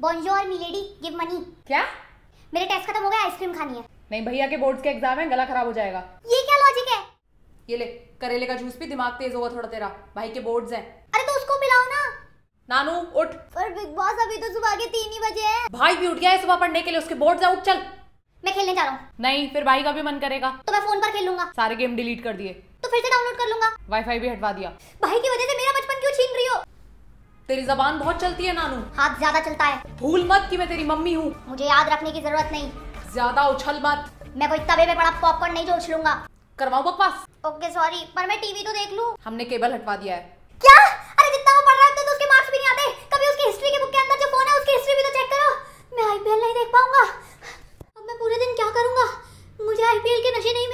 bonjour milady give money क्या मेरे test खत्म हो गया आइसक्रीम खानी है नहीं भैया के बोर्ड्स के एग्जाम है गला खराब हो जाएगा ये क्या लॉजिक है ये ले करेले का जूस भी दिमाग तेज होगा थोड़ा तेरा भाई के बोर्ड्स हैं अरे तो उसको पिलाओ ना नानू उठ पर बिग बॉस अभी तो सुबह के तीन ही बजे है भाई भी उठ गया है सुबह पढ़ने के लिए उसके बोर्ड हैं उठ चल मैं खेलने जा रहा हूँ नहीं फिर भाई का भी मन करेगा तो मैं फोन पर खेल लूंगा सारे गेम डिलीट कर दिए तो फिर से डाउनलोड कर लूंगा वाईफाई भी हटवा दिया भाई की वजह से तेरी जबान बहुत चलती है नानू हाथ ज्यादा चलता है भूल मत कि मैं तेरी मम्मी हूँ मुझे याद रखने की जरूरत नहीं ज्यादा उछल मत मैं कोई तबे में पड़ा पॉपकॉर्न नहीं जो उछलूंगा करवाऊ बकवास ओके सॉरी पर मैं टीवी तो देख लूँ हमने केबल हटवा दिया है क्या अरे जितना वो पढ़ रहा है तो उसके मार्क्स भी नहीं आते कभी उसकी हिस्ट्री के बुक के अंदर जो फोन है उसकी हिस्ट्री भी तो चेक करो मैं आईपीएल नहीं देख पाऊंगा अब मैं पूरे दिन क्या करूंगा मुझे आईपीएल के नशे नहीं